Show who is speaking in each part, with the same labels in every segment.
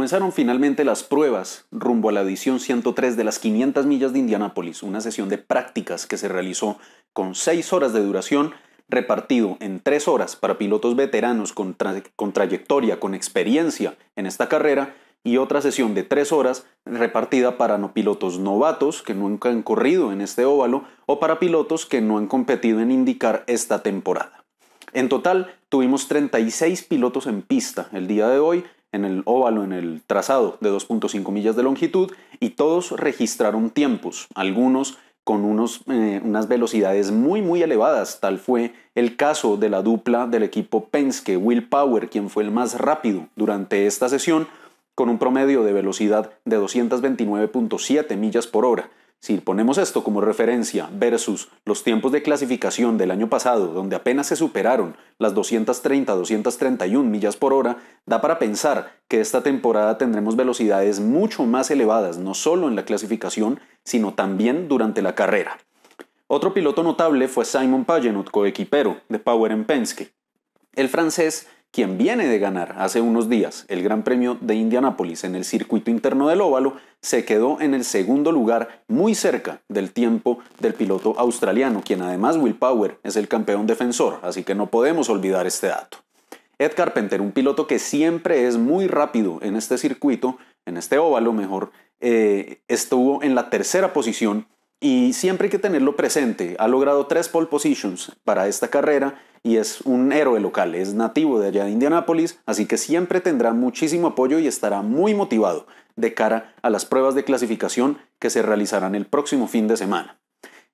Speaker 1: Comenzaron finalmente las pruebas rumbo a la edición 103 de las 500 millas de Indianápolis, una sesión de prácticas que se realizó con 6 horas de duración repartido en 3 horas para pilotos veteranos con, trayectoria, con experiencia en esta carrera y otra sesión de 3 horas repartida para no pilotos novatos que nunca han corrido en este óvalo o para pilotos que no han competido en indicar esta temporada. En total, tuvimos 36 pilotos en pista el día de hoy en el óvalo, en el trazado de 2.5 millas de longitud, y todos registraron tiempos, algunos con unos, eh, unas velocidades muy muy elevadas. Tal fue el caso de la dupla del equipo Penske, Will Power, quien fue el más rápido durante esta sesión, con un promedio de velocidad de 229.7 millas por hora. Si ponemos esto como referencia versus los tiempos de clasificación del año pasado, donde apenas se superaron las 230-231 millas por hora, da para pensar que esta temporada tendremos velocidades mucho más elevadas, no solo en la clasificación, sino también durante la carrera. Otro piloto notable fue Simon Pagenot, coequipero de Power Penske. El francés quien viene de ganar hace unos días el Gran Premio de Indianápolis en el circuito interno del óvalo, se quedó en el segundo lugar muy cerca del tiempo del piloto australiano, quien además Will Power es el campeón defensor, así que no podemos olvidar este dato. Ed Carpenter, un piloto que siempre es muy rápido en este circuito, en este óvalo mejor, eh, estuvo en la tercera posición y siempre hay que tenerlo presente. Ha logrado tres pole positions para esta carrera y es un héroe local, es nativo de allá de Indianápolis, así que siempre tendrá muchísimo apoyo y estará muy motivado de cara a las pruebas de clasificación que se realizarán el próximo fin de semana.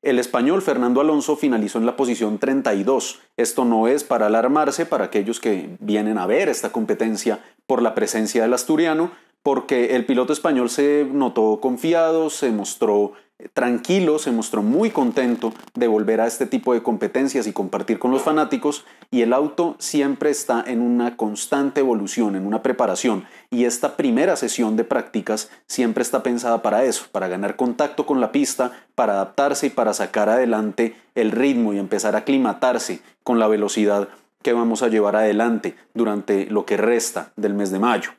Speaker 1: El español Fernando Alonso finalizó en la posición 32. Esto no es para alarmarse para aquellos que vienen a ver esta competencia por la presencia del asturiano, porque el piloto español se notó confiado, se mostró tranquilo, se mostró muy contento de volver a este tipo de competencias y compartir con los fanáticos y el auto siempre está en una constante evolución, en una preparación y esta primera sesión de prácticas siempre está pensada para eso, para ganar contacto con la pista, para adaptarse y para sacar adelante el ritmo y empezar a aclimatarse con la velocidad que vamos a llevar adelante durante lo que resta del mes de mayo.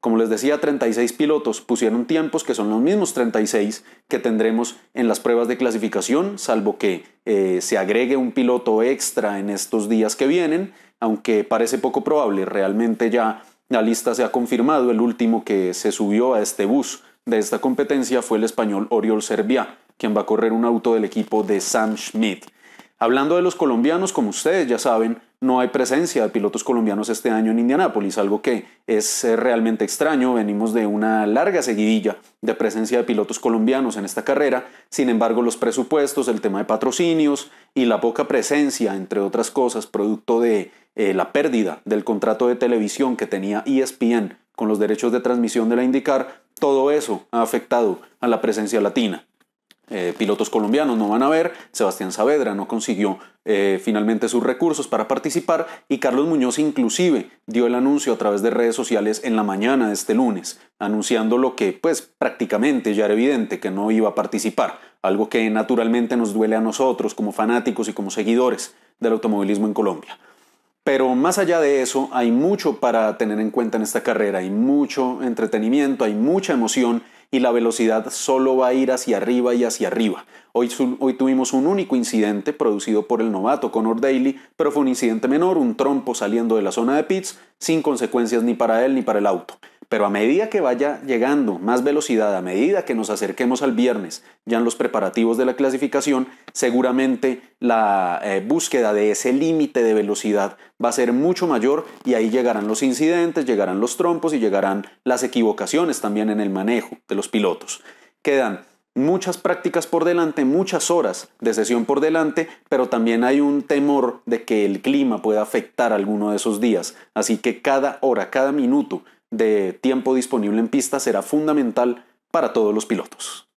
Speaker 1: Como les decía, 36 pilotos pusieron tiempos que son los mismos 36 que tendremos en las pruebas de clasificación, salvo que eh, se agregue un piloto extra en estos días que vienen, aunque parece poco probable, realmente ya la lista se ha confirmado, el último que se subió a este bus de esta competencia fue el español Oriol Serbia, quien va a correr un auto del equipo de Sam Schmidt. Hablando de los colombianos, como ustedes ya saben, no hay presencia de pilotos colombianos este año en Indianápolis, algo que es eh, realmente extraño. Venimos de una larga seguidilla de presencia de pilotos colombianos en esta carrera. Sin embargo, los presupuestos, el tema de patrocinios y la poca presencia, entre otras cosas, producto de eh, la pérdida del contrato de televisión que tenía ESPN con los derechos de transmisión de la IndyCar, todo eso ha afectado a la presencia latina. Eh, pilotos colombianos no van a ver, Sebastián Saavedra no consiguió eh, finalmente sus recursos para participar y Carlos Muñoz inclusive dio el anuncio a través de redes sociales en la mañana de este lunes, anunciando lo que pues prácticamente ya era evidente que no iba a participar, algo que naturalmente nos duele a nosotros como fanáticos y como seguidores del automovilismo en Colombia. Pero más allá de eso, hay mucho para tener en cuenta en esta carrera, hay mucho entretenimiento, hay mucha emoción y la velocidad solo va a ir hacia arriba y hacia arriba. Hoy, tuvimos un único incidente producido por el novato Connor Daly, pero fue un incidente menor, un trompo saliendo de la zona de pits, sin consecuencias ni para él ni para el auto. Pero a medida que vaya llegando más velocidad, a medida que nos acerquemos al viernes, ya en los preparativos de la clasificación, seguramente la eh, búsqueda de ese límite de velocidad va a ser mucho mayor y ahí llegarán los incidentes, llegarán los trompos y llegarán las equivocaciones también en el manejo de los pilotos. Quedan muchas prácticas por delante, muchas horas de sesión por delante, pero también hay un temor de que el clima pueda afectar alguno de esos días. Así que cada hora, cada minuto de tiempo disponible en pista será fundamental para todos los pilotos.